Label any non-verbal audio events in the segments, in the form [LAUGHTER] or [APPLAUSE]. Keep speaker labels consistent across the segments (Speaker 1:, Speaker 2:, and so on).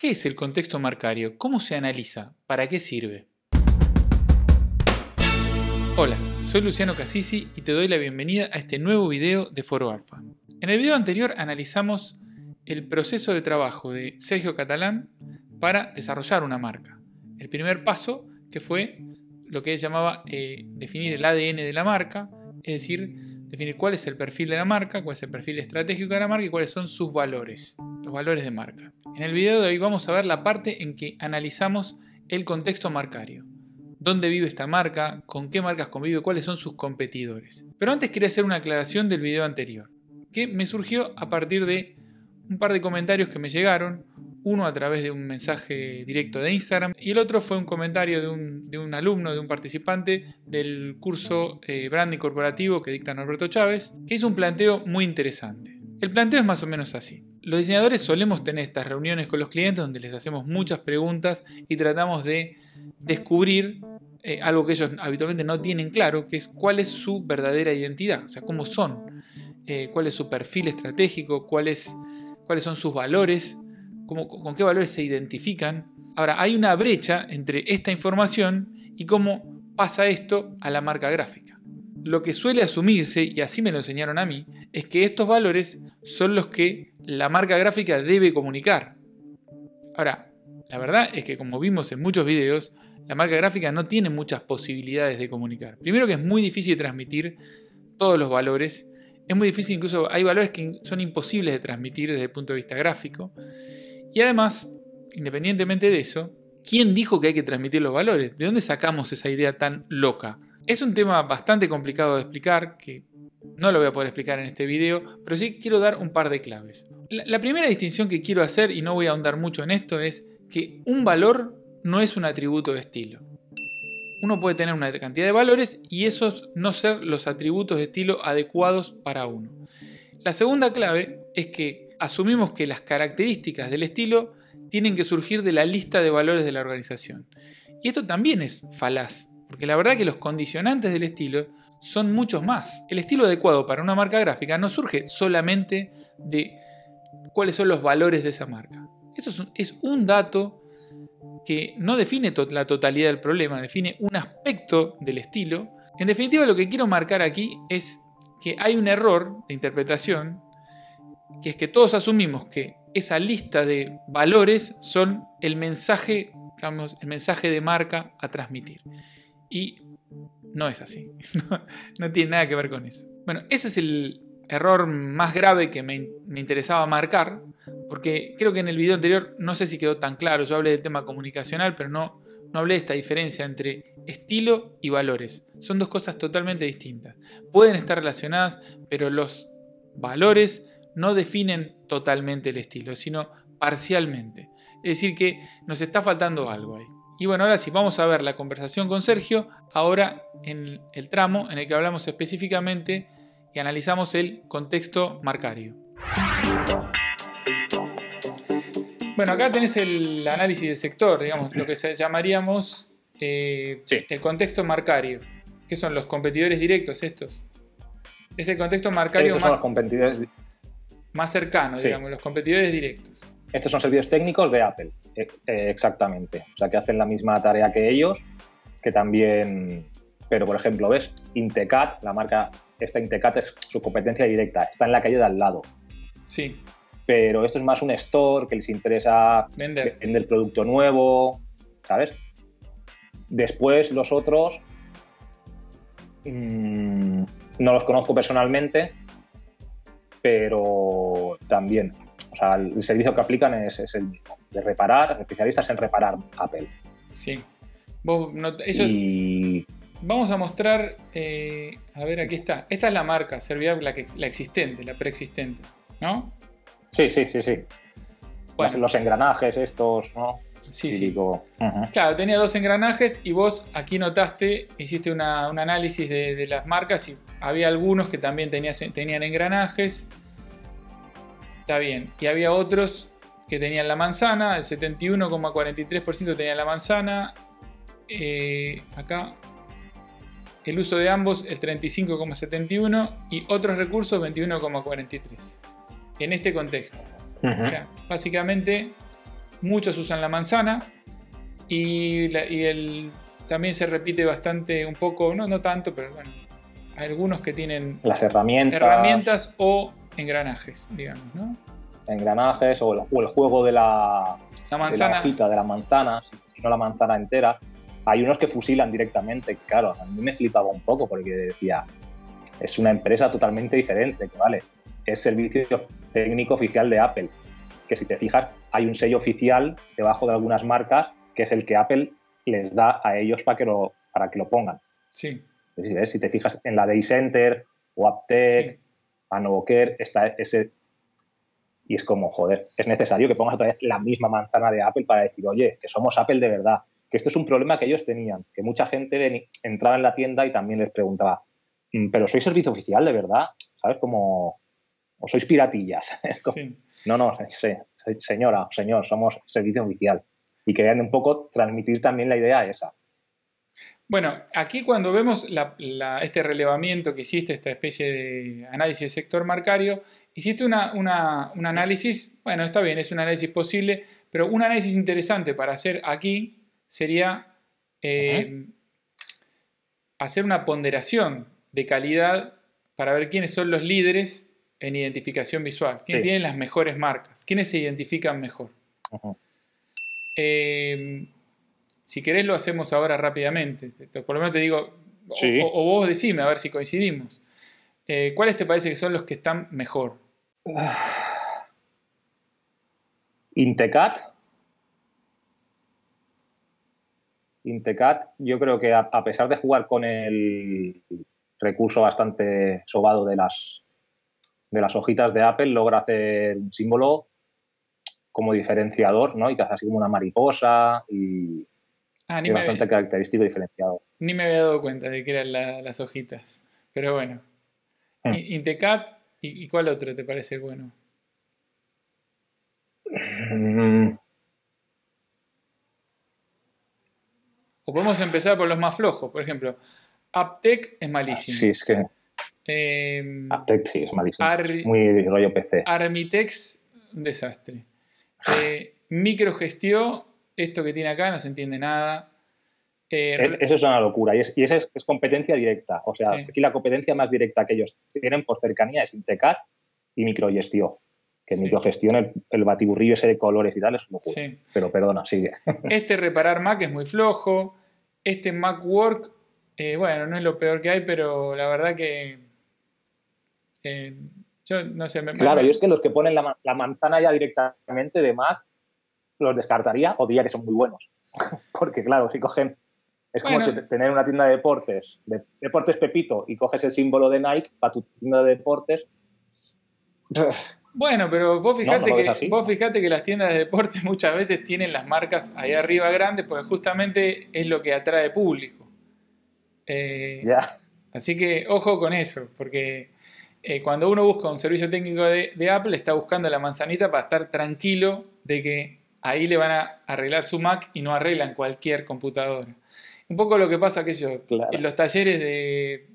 Speaker 1: ¿Qué es el contexto marcario? ¿Cómo se analiza? ¿Para qué sirve? Hola, soy Luciano Casisi y te doy la bienvenida a este nuevo video de Foro Alfa. En el video anterior analizamos el proceso de trabajo de Sergio Catalán para desarrollar una marca. El primer paso que fue lo que él llamaba eh, definir el ADN de la marca, es decir, definir cuál es el perfil de la marca, cuál es el perfil estratégico de la marca y cuáles son sus valores, los valores de marca. En el video de hoy vamos a ver la parte en que analizamos el contexto marcario. ¿Dónde vive esta marca? ¿Con qué marcas convive? ¿Cuáles son sus competidores? Pero antes quería hacer una aclaración del video anterior, que me surgió a partir de un par de comentarios que me llegaron, uno a través de un mensaje directo de Instagram y el otro fue un comentario de un, alumno, de un participante del curso eh, Branding Corporativo que dicta Norberto Chávez, que hizo un planteo muy interesante. El planteo es más o menos así. Los diseñadores solemos tener estas reuniones con los clientes donde les hacemos muchas preguntas y tratamos de descubrir eh, algo que ellos habitualmente no tienen claro, que es cuál es su verdadera identidad, o sea, cómo son, eh, cuál es su perfil estratégico, cuáles son sus valores con qué valores se identifican. Ahora, hay una brecha entre esta información y cómo pasa esto a la marca gráfica. Lo que suele asumirse, y así me lo enseñaron a mí, es que estos valores son los que la marca gráfica debe comunicar. Ahora, la verdad es que como vimos en muchos videos, la marca gráfica no tiene muchas posibilidades de comunicar. Primero que es muy difícil transmitir todos los valores. Es muy difícil, incluso hay valores que son imposibles de transmitir desde el punto de vista gráfico. Y además, independientemente de eso, ¿quién dijo que hay que transmitir los valores? ¿De dónde sacamos esa idea tan loca? Es un tema bastante complicado de explicar, que no lo voy a poder explicar en este video, pero sí quiero dar un par de claves. La, primera distinción que quiero hacer, y no voy a ahondar mucho en esto, es que un valor no es un atributo de estilo. Uno puede tener una cantidad de valores y esos no ser los atributos de estilo adecuados para uno. La segunda clave es que asumimos que las características del estilo tienen que surgir de la lista de valores de la organización. Y esto también es falaz, porque la verdad que los condicionantes del estilo son muchos más. El estilo adecuado para una marca gráfica no surge solamente de cuáles son los valores de esa marca. Eso es un, dato que no define la totalidad del problema, define un aspecto del estilo. En definitiva, lo que quiero marcar aquí es que hay un error de interpretación que es que todos asumimos que esa lista de valores son el mensaje, digamos, el mensaje de marca a transmitir. Y no es así. [LAUGHS] No, tiene nada que ver con eso. Bueno, ese es el error más grave que me, interesaba marcar, porque creo que en el video anterior no sé si quedó tan claro. Yo hablé del tema comunicacional, pero no, no hablé de esta diferencia entre estilo y valores. Son dos cosas totalmente distintas. Pueden estar relacionadas, pero los valores no definen totalmente el estilo, sino parcialmente. Es decir, que nos está faltando algo ahí. Y bueno, ahora sí, vamos a ver la conversación con Sergio, ahora en el tramo en el que hablamos específicamente y analizamos el contexto marcario. Bueno, acá tenés el análisis del sector, digamos, lo que llamaríamos eh, el contexto marcario. ¿Qué son los competidores directos estos? Es el contexto marcario más más cercano, digamos, los competidores directos.
Speaker 2: Estos son servicios técnicos de Apple, eh, eh, exactamente. O sea, que hacen la misma tarea que ellos, que también... Pero, por ejemplo, ves, Intecat, la marca, esta Intecat es su competencia directa, está en la calle de al lado. Sí. Pero esto es más un store que les interesa vender, el producto nuevo, ¿sabes? Después los otros mm, no los conozco personalmente, pero también, o sea, el servicio que aplican es, el mismo, de reparar, especialistas en reparar Apple.
Speaker 1: Sí. Vamos a mostrar, eh, a ver, aquí está. Esta es la marca, Serviab, la, la existente, la preexistente, ¿no?
Speaker 2: Sí, sí, sí, sí. Los engranajes estos, ¿no? Sí, sí.
Speaker 1: Claro, tenía dos engranajes y vos aquí notaste, hiciste un análisis de, las marcas y había algunos que también tenían engranajes. Está bien. Y había otros que tenían la manzana, el 71,43% tenía la manzana. Eh, acá el uso de ambos el 35,71 y otros recursos 21,43 en este contexto. O sea, básicamente muchos usan la manzana y, también se repite bastante un poco, no, no tanto, pero bueno, algunos que tienen las herramientas, herramientas o engranajes, digamos, ¿no?
Speaker 2: Engranajes o el, juego de la, la manzana. De la, de la manzana, si no la manzana entera. Hay unos que fusilan directamente, claro, a mí me flipaba un poco porque decía, es una empresa totalmente diferente, vale, es servicio técnico oficial de Apple, que si te fijas hay un sello oficial debajo de algunas marcas que es el que Apple les da a ellos para que lo, para que lo pongan. Sí. Si, si te fijas en la Day Center o Aptec, está ese... Y es como, joder, es necesario que pongas otra vez la misma manzana de Apple para decir, oye, que somos Apple de verdad. Que esto es un problema que ellos tenían, que mucha gente entraba en la tienda y también les preguntaba, mm, pero sois servicio oficial de verdad, ¿sabes? Como, o sois piratillas. [LAUGHS] Sí. No, no, señora señor, somos servicio oficial. Y querían un poco transmitir también la idea esa.
Speaker 1: Bueno, aquí cuando vemos este relevamiento que hiciste, esta especie de análisis de sector marcario, hiciste un análisis, bueno, está bien, es un análisis posible, pero un análisis interesante para hacer aquí sería eh, hacer una ponderación de calidad para ver quiénes son los líderes en identificación visual. ¿Quién tienen tiene las mejores marcas? ¿Quiénes se identifican mejor? Em, si querés lo hacemos ahora rápidamente. Por lo menos te digo, o, vos decime, a ver si coincidimos. Eh, ¿Cuáles te parece que son los que están mejor? Ah.
Speaker 2: Intecat. Intecat, yo creo que a pesar de jugar con el recurso bastante sobado de las de las hojitas de Apple logra hacer un símbolo como diferenciador, ¿no? Y te hace así como una mariposa
Speaker 1: y, ah, bastante característico
Speaker 2: característico diferenciado.
Speaker 1: Ni me había dado cuenta de que eran las hojitas, pero bueno. Intecat, hmm. ¿y, ¿y cuál otro te parece bueno? Mm. O podemos empezar por los más flojos, por ejemplo, Aptec es malísimo. Sí, es que... Eh, es malísimo. Muy rollo PC. Armitex, desastre. Ah. Eh, microgestión microgestió, esto que tiene acá no se entiende nada. Eh, eso
Speaker 2: es una locura y, es, esa es, competencia directa. O sea, aquí la competencia más directa que ellos tienen por cercanía es Intecar y Microgestió. Que Microgestión, el, batiburrillo ese de colores y tal, es locura. Pero perdona, sigue.
Speaker 1: [LAUGHS] este reparar Mac es muy flojo. Este Mac Work, eh, bueno, no es lo peor que hay, pero la verdad que yo no sé. claro, yo es que
Speaker 2: los que ponen la, manzana ya directamente de Mac los descartaría o diría que son muy buenos. [LAUGHS] Porque, claro, si cogen. Es como tener una tienda de deportes, de, deportes Pepito, y coges el símbolo de Nike para tu tienda de deportes.
Speaker 1: Bueno, pero vos fijate, que, las tiendas de deportes [LAUGHS] muchas veces tienen las marcas ahí arriba grandes porque justamente es lo que atrae público. Eh, ya Así que ojo con eso, porque eh, cuando uno busca un servicio técnico de, Apple, está buscando la manzanita para estar tranquilo de que ahí le van a arreglar su Mac y no arreglan cualquier computadora. Un poco lo que pasa, que yo, en los talleres de,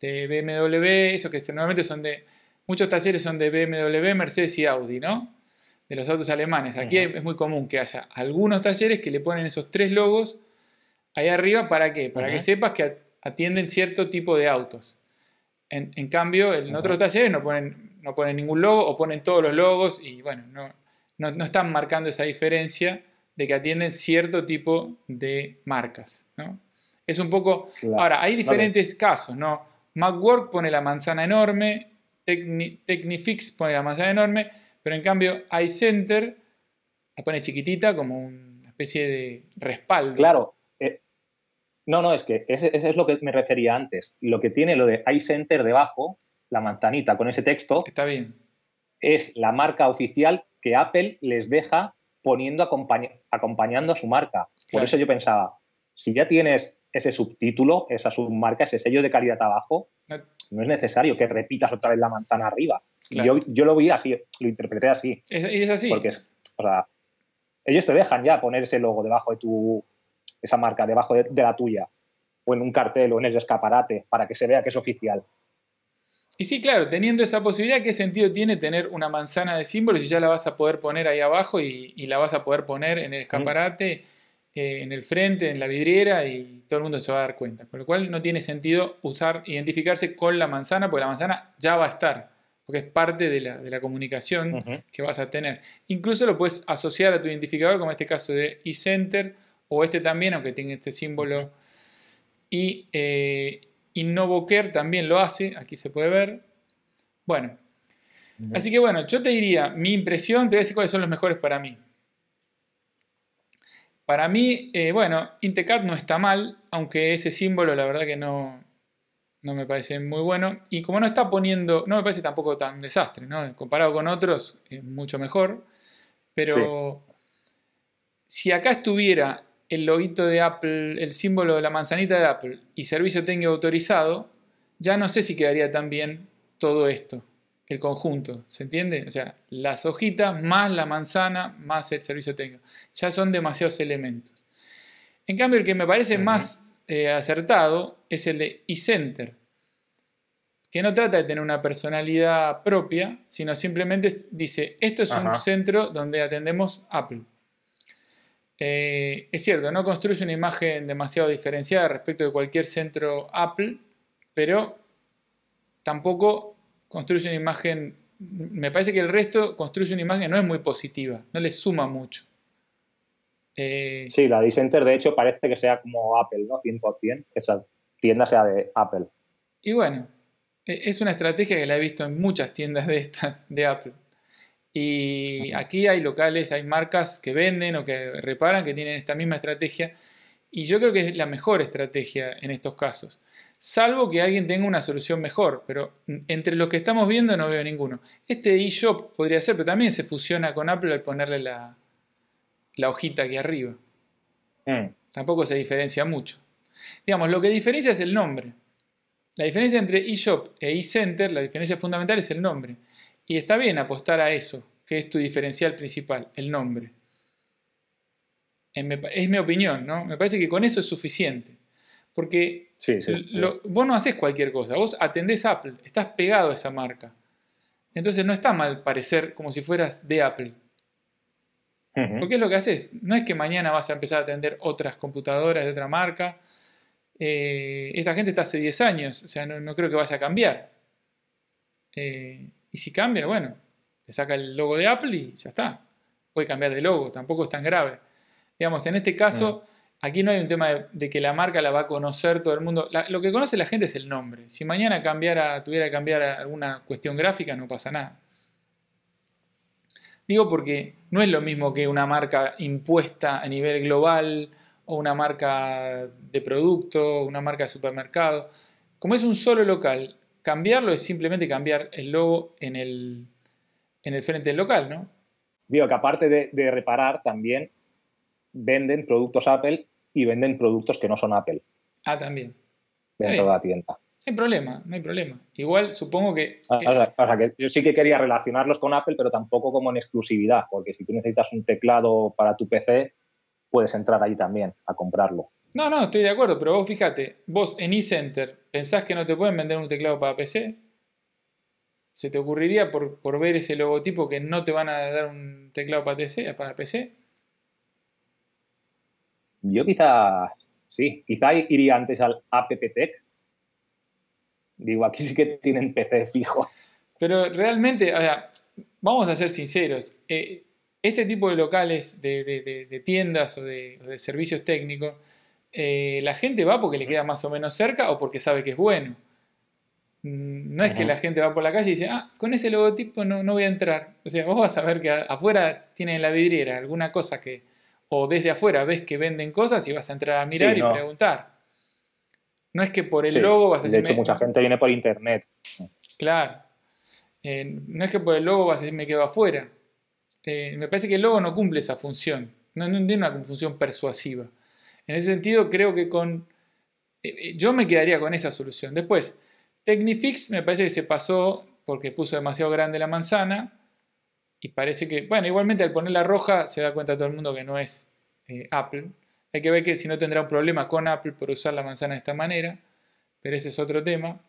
Speaker 1: BMW, esos que normalmente son de, muchos talleres son de BMW, Mercedes y Audi, ¿no? De los autos alemanes. Aquí es muy común que haya algunos talleres que le ponen esos tres logos ahí arriba, ¿para qué? Para que sepas que atienden cierto tipo de autos. En, cambio, en otros talleres no ponen, no ponen ningún logo o ponen todos los logos y bueno, no, están marcando esa diferencia de que atienden cierto tipo de marcas. ¿no? Es un poco... Ahora, hay diferentes casos, ¿no? Macwork pone la manzana enorme, Technifix pone la manzana enorme, pero en cambio iCenter la pone chiquitita como una especie de respaldo. Claro, no, no, es que eso es
Speaker 2: lo que me refería antes. Lo que tiene lo de iCenter debajo, la manzanita con ese texto. Está bien. Es la marca oficial que Apple les deja poniendo acompañando a su marca. Por eso yo pensaba, si ya tienes ese subtítulo, esa submarca, ese sello de calidad abajo, no es necesario que repitas otra vez la manzana arriba. Yo, yo, lo vi así, lo interpreté así. ¿Es, es así? Porque, o sea, ellos te dejan ya poner ese logo debajo de tu esa marca debajo de, la tuya, o en un cartel, o en el escaparate, para que se vea que es oficial.
Speaker 1: Y sí, claro, teniendo esa posibilidad, ¿qué sentido tiene tener una manzana de símbolos si ya la vas a poder poner ahí abajo y, la vas a poder poner en el mm. escaparate, eh, en el frente, en la vidriera y todo el mundo se va a dar cuenta? Con lo cual no tiene sentido usar, identificarse con la manzana, porque la manzana ya va a estar, porque es parte de la, comunicación que vas a tener. Incluso lo puedes asociar a tu identificador, como este caso de eCenter o este también, aunque tiene este símbolo. Y eh, Innovoker también lo hace, aquí se puede ver. Bueno, así que bueno, yo te diría, mi impresión, te voy a decir cuáles son los mejores para mí. Para mí, eh, bueno, Intecat no está mal, aunque ese símbolo la verdad que no, no me parece muy bueno. Y como no está poniendo, no me parece tampoco tan desastre, ¿no? Comparado con otros, es mucho mejor. Pero si acá estuviera el logito de Apple, el símbolo de la manzanita de Apple y servicio técnico autorizado, ya no sé si quedaría tan bien todo esto, el conjunto, ¿se entiende? O sea, las hojitas más la manzana más el servicio técnico. Ya son demasiados elementos. En cambio, el que me parece más eh, acertado es el de eCenter, que no trata de tener una personalidad propia, sino simplemente dice, esto es un centro donde atendemos Apple. Eh, es cierto, no construye una imagen demasiado diferenciada respecto de cualquier centro Apple, pero tampoco construye una imagen, me parece que el resto construye una imagen no es muy positiva, no le suma mucho.
Speaker 2: Eh, sí, la Center de hecho parece que sea como Apple, ¿no? 100%, que esa tienda sea de Apple.
Speaker 1: Y bueno, e-, es una estrategia que la he visto en muchas tiendas de estas de Apple. Y aquí hay locales, hay marcas que venden o que reparan, que tienen esta misma estrategia. Y yo creo que es la mejor estrategia en estos casos. Salvo que alguien tenga una solución mejor, pero entre los que estamos viendo no veo ninguno. Este eShop podría ser, pero también se fusiona con Apple al ponerle la, hojita aquí arriba. Mm. Tampoco se diferencia mucho. Digamos, lo que diferencia es el nombre. La diferencia entre eShop e eCenter, la diferencia fundamental es el nombre. Y está bien apostar a eso, que es tu diferencial principal, el nombre. Es mi opinión, ¿no? Me parece que con eso es suficiente. Porque vos no haces cualquier cosa, vos atendés Apple, estás pegado a esa marca. Entonces no está mal parecer como si fueras de Apple. Porque es lo que haces. No es que mañana vas a empezar a atender otras computadoras de otra marca. Eh, esta gente está hace 10 años, o sea, no, no creo que vaya a cambiar. Eh, y si cambia, bueno, le saca el logo de Apple y ya está. Puede cambiar de logo, tampoco es tan grave. Digamos, en este caso, mm. aquí no hay un tema de, que la marca la va a conocer todo el mundo. lo que conoce la gente es el nombre. Si mañana tuviera que cambiar alguna cuestión gráfica, no pasa nada. Digo porque no es lo mismo que una marca impuesta a nivel global o una marca de producto, una marca de supermercado. Como es un solo local, Cambiarlo es simplemente cambiar el logo en el, en el frente local, ¿no?
Speaker 2: Digo que aparte de, reparar, también venden productos Apple y venden productos que no son Apple.
Speaker 1: Ah, también. Dentro de la tienda. No hay problema, no hay problema. Igual supongo que... Ah, que yo sí que
Speaker 2: quería relacionarlos con Apple, pero tampoco como en exclusividad, porque si tú necesitas un teclado para tu PC, puedes entrar ahí también a comprarlo.
Speaker 1: No, no, estoy de acuerdo, pero vos fíjate, vos en eCenter, ¿pensás que no te pueden vender un teclado para PC? ¿Se te ocurriría por, ver ese logotipo que no te van a dar un teclado para, PC, para PC? Yo quizá, sí, quizá iría antes al AppTech.
Speaker 2: Digo, aquí sí que tienen PC fijo.
Speaker 1: Pero realmente, o sea, vamos a ser sinceros, eh, este tipo de locales, de, de tiendas o de servicios técnicos, eh, la gente va porque le queda más o menos cerca o porque sabe que es bueno. Mm, no es que la gente va por la calle y dice, ah, con ese logotipo no, voy a entrar. O sea, vos vas a ver que afuera tienen la vidriera alguna cosa que, o desde afuera ves que venden cosas y vas a entrar a mirar y preguntar. Eh, no es que por el logo vas a decir. De hecho, mucha gente
Speaker 2: viene por internet.
Speaker 1: Claro. no es que por el logo vas a decir me quedo afuera. Eh, me parece que el logo no cumple esa función. No, no tiene una función persuasiva. En ese sentido, creo que con... Eh, eh, yo me quedaría con esa solución. Después, Technifix me parece que se pasó porque puso demasiado grande la manzana y parece que, bueno, igualmente al ponerla roja se da cuenta todo el mundo que no es eh, Apple. Hay que ver que si no tendrá un problema con Apple por usar la manzana de esta manera, pero ese es otro tema.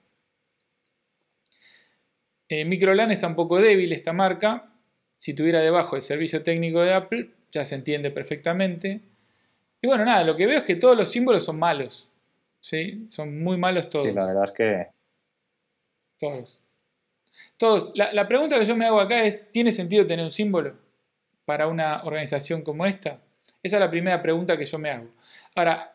Speaker 1: Microlan está un poco débil esta marca. Si tuviera debajo el servicio técnico de Apple, ya se entiende perfectamente. Y bueno, nada, lo que veo es que todos los símbolos son malos. ¿Sí? Son muy malos todos. Sí, la
Speaker 2: verdad es que.
Speaker 1: Todos. Todos. La, pregunta que yo me hago acá es: ¿tiene sentido tener un símbolo para una organización como esta? Esa es la primera pregunta que yo me hago. Ahora,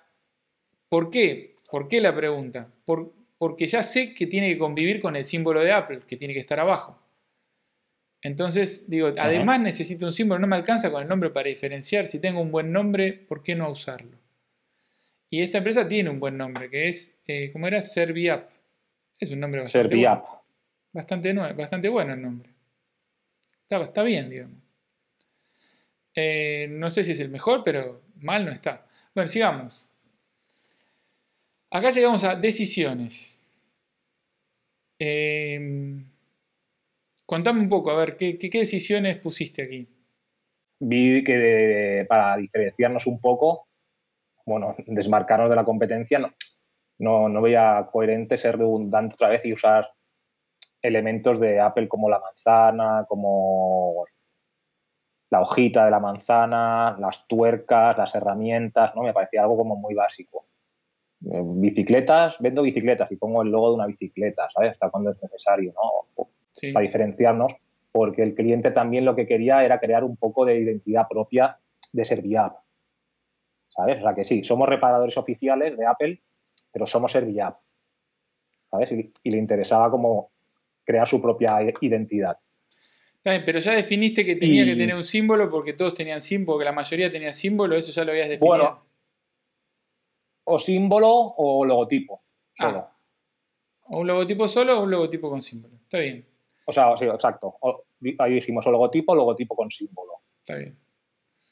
Speaker 1: ¿por qué? ¿Por qué la pregunta? Por, porque ya sé que tiene que convivir con el símbolo de Apple, que tiene que estar abajo. Entonces, digo, además necesito un símbolo, no me alcanza con el nombre para diferenciar. Si tengo un buen nombre, ¿por qué no usarlo? Y esta empresa tiene un buen nombre, que es, eh, ¿cómo era? Serviap. Es un nombre bastante Bueno. Bastante, bastante bueno el nombre. Está, bien, digamos. Eh, no sé si es el mejor, pero mal no está. Bueno, sigamos. Acá llegamos a decisiones. Eh, Contame un poco, a ver, ¿qué, decisiones pusiste aquí?
Speaker 2: Vi que para diferenciarnos un poco, bueno, [LAUGHS] desmarcarnos de la competencia, no, no, no veía coherente ser redundante otra vez y usar elementos de Apple como la manzana, como la hojita de la manzana, las tuercas, las herramientas, ¿no? Me parecía algo como muy básico. Eh, bicicletas, vendo bicicletas y pongo el logo de una bicicleta, ¿sabes? Hasta cuando es necesario, ¿no? para diferenciarnos, porque el cliente también lo que quería era crear un poco de identidad propia de Serviapp. ¿Sabes? O sea que sí, somos reparadores oficiales de Apple, pero somos Serviapp. ¿Sabes? Y, le interesaba como crear su propia identidad.
Speaker 1: Pero ya definiste que tenía que tener un símbolo porque todos tenían símbolo, que la mayoría tenía símbolo, eso ya lo habías definido. Bueno,
Speaker 2: o símbolo o logotipo. Ah. Solo.
Speaker 1: un logotipo solo o un logotipo con símbolo. Está bien.
Speaker 2: O sea, sí, exacto. ahí dijimos logotipo logotipo con símbolo.
Speaker 1: Está bien.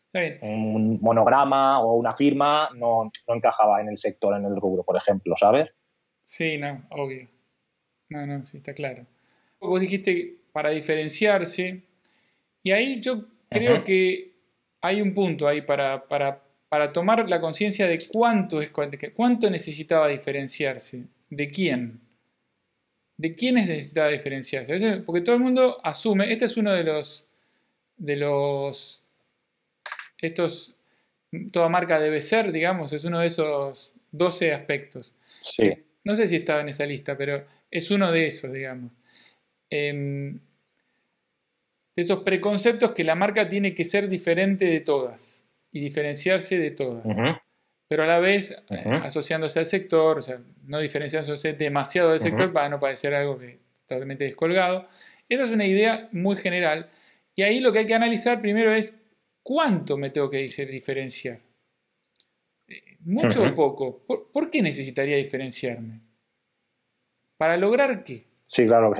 Speaker 1: Está bien.
Speaker 2: Un monograma o una firma no, encajaba en el sector, en el rubro, por ejemplo, ¿sabes?
Speaker 1: Sí, no, obvio. No, no, sí, está claro. Vos dijiste para diferenciarse. Y ahí yo creo que hay un punto ahí para, para, para tomar la conciencia de cuánto, es, cuánto necesitaba diferenciarse, de quién de es necesitaba diferenciarse. porque todo el mundo asume, este es uno de los, de los, estos, toda marca debe ser, digamos, es uno de esos 12 aspectos. Sí. No sé si estaba en esa lista, pero es uno de esos, digamos. Em, de esos preconceptos que la marca tiene que ser diferente de todas y diferenciarse de todas pero a la vez eh, asociándose al sector, o sea, no diferenciándose demasiado del sector para no parecer algo que totalmente descolgado. Esa es una idea muy general. Y ahí lo que hay que analizar primero es cuánto me tengo que diferenciar. Eh, ¿Mucho o poco? ¿Por, qué necesitaría diferenciarme? ¿Para lograr qué?
Speaker 2: Sí, claro.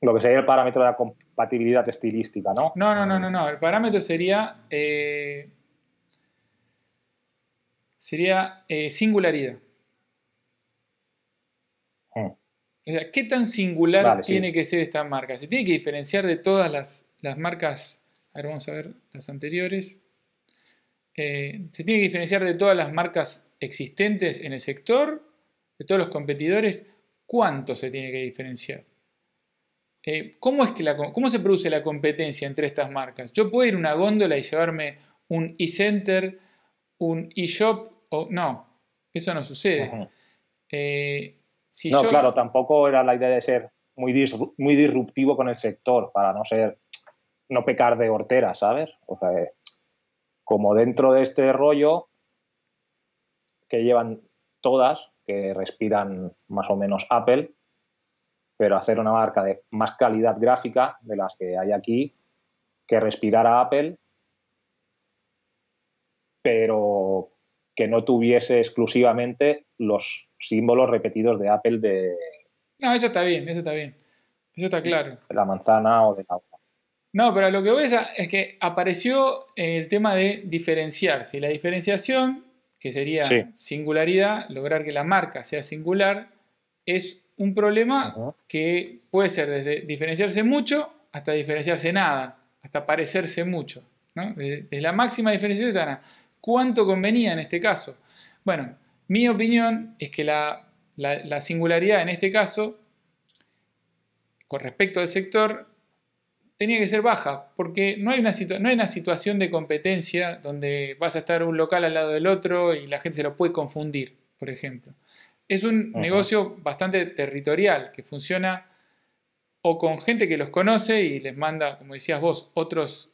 Speaker 2: Lo que, sería el parámetro de la compatibilidad estilística, ¿no?
Speaker 1: No, no, no, ah. no. no. El parámetro sería eh, sería eh, singularidad. Mm. O sea, ¿qué tan singular tiene que ser esta marca? Se tiene que diferenciar de todas las, marcas. A ver, vamos a ver las anteriores. Eh, se tiene que diferenciar de todas las marcas existentes en el sector, de todos los competidores. ¿Cuánto se tiene que diferenciar? Eh, ¿cómo, es que ¿Cómo se produce la competencia entre estas marcas? Yo puedo ir a una góndola y llevarme un e-center, un e-shop no, eso no sucede. Eh, no, claro,
Speaker 2: tampoco era la idea de ser muy, muy disruptivo con el sector, para no ser, no pecar de hortera, ¿sabes? O sea, eh, como dentro de este rollo que llevan todas, que respiran más o menos Apple, pero hacer una marca de más calidad gráfica de las que hay aquí, que respirara Apple, pero que no tuviese exclusivamente los símbolos repetidos de Apple de...
Speaker 1: No, eso está bien, eso está bien. Eso está claro.
Speaker 2: De la manzana o de la
Speaker 1: No, pero lo que voy es que apareció el tema de diferenciarse. La diferenciación, que sería singularidad, lograr que la marca sea singular, es un problema que puede ser desde diferenciarse mucho hasta diferenciarse nada, hasta parecerse mucho. ¿no? Desde, la máxima diferenciación ¿Cuánto convenía en este caso? Bueno, mi opinión es que la, singularidad en este caso, con respecto al sector, tenía que ser baja, porque no hay, una situación de competencia donde vas a estar un local al lado del otro y la gente se lo puede confundir, por ejemplo. Es un negocio bastante territorial que funciona o con gente que los conoce y les manda, como decías vos, otras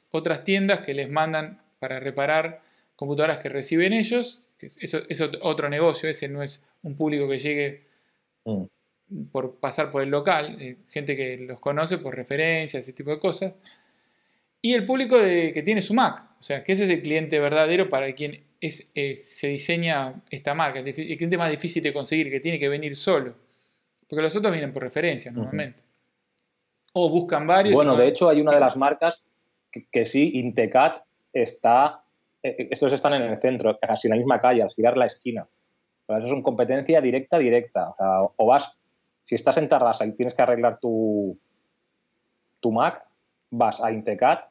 Speaker 1: tiendas que les mandan para reparar computadoras que reciben ellos, que eso es otro negocio, ese no es un público que llegue mm. por pasar por el local, eh, gente que los conoce por referencias, ese tipo de cosas, y el público de, que tiene su Mac, o sea, que ese es el cliente verdadero para quien es, eh, se diseña esta marca, el cliente más difícil de conseguir, que tiene que venir solo, porque los otros vienen por referencias normalmente. O buscan varios. Bueno, de hecho
Speaker 2: hay una de las marcas que sí, Intecat está eh, eh, estos están en el centro, casi en la misma calle, al girar la esquina. Pero eso es una competencia directa, directa. O, vas, si estás en Tarrasa y tienes que arreglar tu, tu Mac, vas a Intecat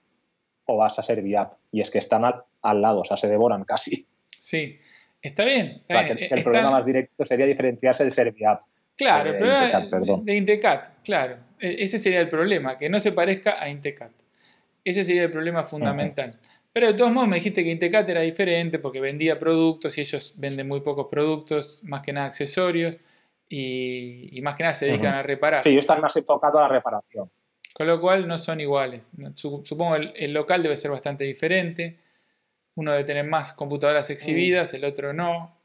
Speaker 2: o vas a Serviap. Y es que están al, lado, o sea, se devoran casi. Sí, está bien. el, eh, problema más directo sería diferenciarse de Serviap.
Speaker 1: Claro, el de Intecat, claro. E, ese sería el problema, que no se parezca a Intecat. Ese sería el problema fundamental. Pero de todos modos me dijiste que Intecat era diferente porque vendía productos y ellos venden muy pocos productos, más que nada accesorios y, más que nada se dedican a reparar. Sí, yo están
Speaker 2: más enfocado a la reparación.
Speaker 1: Con lo cual no son iguales. Supongo el, local debe ser bastante diferente. Uno debe tener más computadoras mm. exhibidas, el otro no.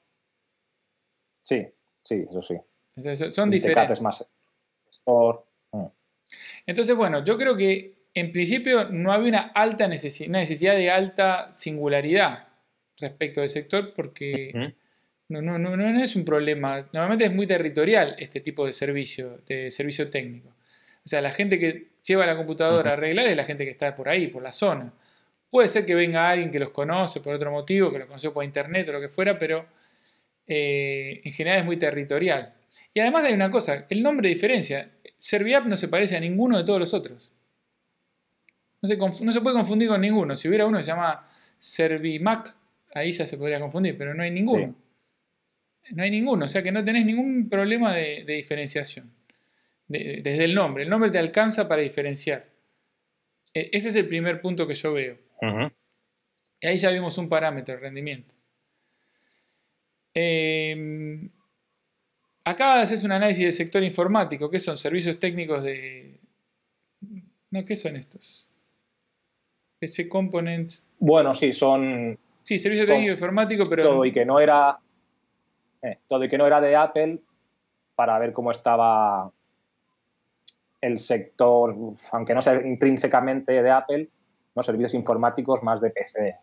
Speaker 2: Sí, sí, eso sí.
Speaker 1: Entonces, son Intecat diferentes.
Speaker 2: Es más store. Mm.
Speaker 1: Entonces, bueno, yo creo que en principio no había una alta necesidad, de alta singularidad respecto del sector porque no, es un problema. Normalmente es muy territorial este tipo de servicio, de servicio técnico. O sea, la gente que lleva la computadora a arreglar es la gente que está por ahí, por la zona. Puede ser que venga alguien que los conoce por otro motivo, que los conoció por internet o lo que fuera, pero eh, en general es muy territorial. Y además hay una cosa, el nombre diferencia. Serviap no se parece a ninguno de todos los otros. No se, puede confundir con ninguno. Si hubiera uno que se llama Servimac, ahí ya se podría confundir, pero no hay ninguno. No hay ninguno, o sea que no tenés ningún problema de, diferenciación. desde el nombre, el nombre te alcanza para diferenciar. E, ese es el primer punto que yo veo. y ahí ya vimos un parámetro, el rendimiento. Em, acá haces un análisis del sector informático, que son servicios técnicos de... No, ¿qué son estos? ese Components. Bueno, sí, son. Sí, servicio técnicos informático, pero. Todo y que no era. Eh, todo y
Speaker 2: que no era de Apple para ver cómo estaba el sector, aunque no sea intrínsecamente de Apple, los servicios informáticos más de PC.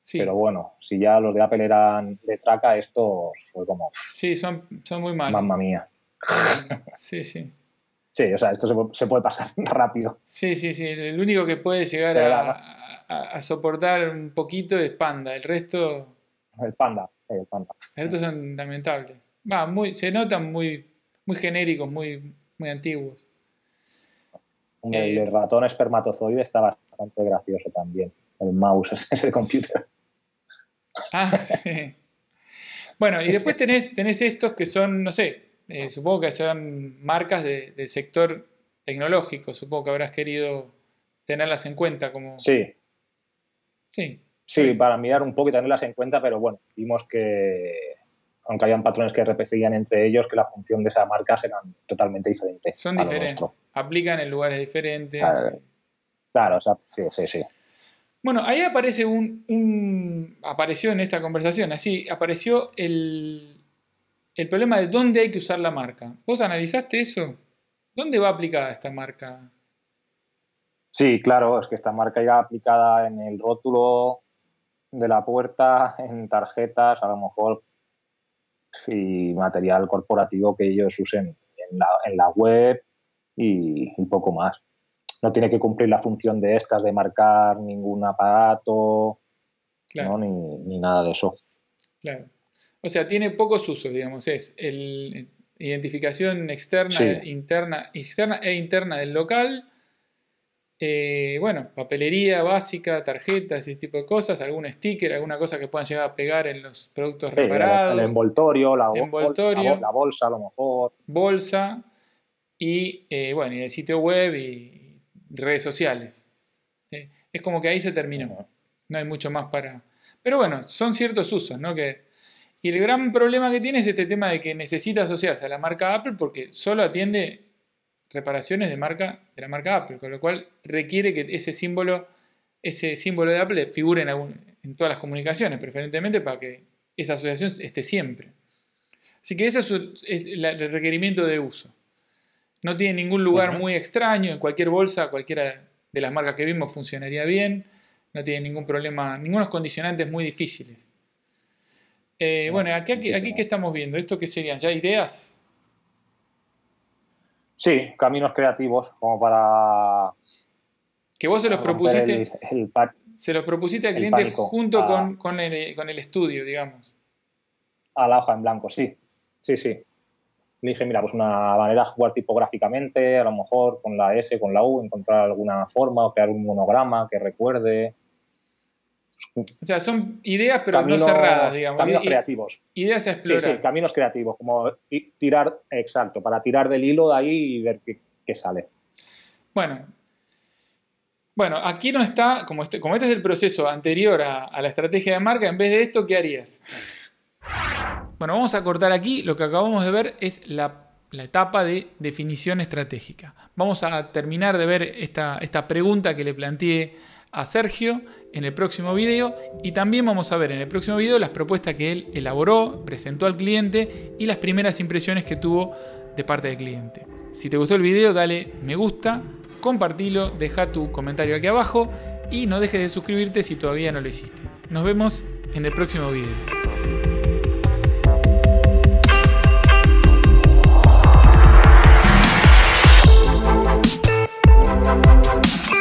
Speaker 2: Sí. Pero bueno, si ya los de Apple eran de traca, esto fue como. Sí,
Speaker 1: son, son muy malos. Mamma mía. Sí, sí.
Speaker 2: Sí, o sea, esto se, puede pasar [LAUGHS] rápido.
Speaker 1: Sí, sí, sí. El único que puede llegar a, soportar un poquito es Panda. El resto. El Panda, el Panda. El resto son lamentables. muy, se notan muy, muy genéricos, muy, muy antiguos.
Speaker 2: El, eh, ratón espermatozoide está bastante gracioso también. El mouse es [LAUGHS] el
Speaker 1: computer. Ah, sí. Bueno, y después tenés, tenés estos que son, no sé, eh, supongo que serán marcas de, del sector tecnológico, supongo que habrás querido tenerlas en cuenta como... Sí. Sí.
Speaker 2: Sí, para mirar un poco y tenerlas en cuenta, pero bueno, vimos que aunque hayan patrones que repetían entre ellos, que la función de esas marcas eran totalmente diferente. Son diferentes.
Speaker 1: Aplican en lugares diferentes.
Speaker 2: Claro, sí, sí, sí.
Speaker 1: Bueno, ahí aparece un, Apareció en esta conversación, así, apareció el, el problema de dónde hay que usar la marca. ¿Vos analizaste eso? ¿Dónde va aplicada esta marca?
Speaker 2: Sí, claro, es que esta marca ya aplicada en el rótulo de la puerta, [LAUGHS] en tarjetas, a lo mejor, y material corporativo que ellos usen en la, web y un poco más. No tiene que cumplir la función de estas, de marcar ningún aparato, ¿no? ni nada de eso.
Speaker 1: Claro. O sea, tiene pocos usos, digamos. Es el, eh, identificación externa, e interna, externa e interna del local. Eh, bueno, papelería básica, tarjetas, ese tipo de cosas, algún sticker, alguna cosa que puedan llegar a pegar en los productos reparados. El, envoltorio, la, bolsa, la, bolsa, a lo mejor. Bolsa y, eh, bueno, el sitio web y redes sociales. es como que ahí se terminó. No hay mucho más para... Pero bueno, son ciertos usos, ¿no? Que y el gran problema que tiene es este tema de que necesita asociarse a la marca Apple porque solo atiende reparaciones de, marca, de la marca Apple, con lo cual requiere que ese símbolo, ese símbolo de Apple figure en, todas las comunicaciones, preferentemente para que esa asociación esté siempre. Así que ese es, el requerimiento de uso. No tiene ningún lugar muy extraño, en cualquier bolsa, cualquiera de las marcas que vimos funcionaría bien, no tiene ningún problema, ningunos condicionantes muy difíciles. Eh, bueno, aquí, qué estamos viendo, ¿esto qué serían? ¿Ya ideas?
Speaker 2: Sí, caminos creativos, como
Speaker 1: para... Que vos se los propusiste... se los propusiste al cliente junto con, el, estudio, digamos. A la hoja en blanco, sí.
Speaker 2: Sí, sí le dije, mira, pues una manera de jugar tipográficamente, a lo mejor con la S, con la U, encontrar alguna forma o crear un monograma que recuerde,
Speaker 1: o sea, son ideas pero no cerradas, digamos. Caminos creativos. Ideas a explorar. Sí, sí,
Speaker 2: caminos creativos, como tirar, exacto, para tirar del hilo de ahí y ver qué, sale.
Speaker 1: Bueno, bueno, aquí no está, como este, como este es el proceso anterior a, la estrategia de marca, en vez de esto, ¿qué harías? Bueno, vamos a cortar aquí. Lo que acabamos de ver es la, etapa de definición estratégica. Vamos a terminar de ver esta, esta pregunta que le planteé a Sergio en el próximo video y también vamos a ver en el próximo video las propuestas que él elaboró, presentó al cliente y las primeras impresiones que tuvo de parte del cliente. Si te gustó el video dale me gusta, compartilo, deja tu comentario aquí abajo y no dejes de suscribirte si todavía no lo hiciste. Nos vemos en el próximo video.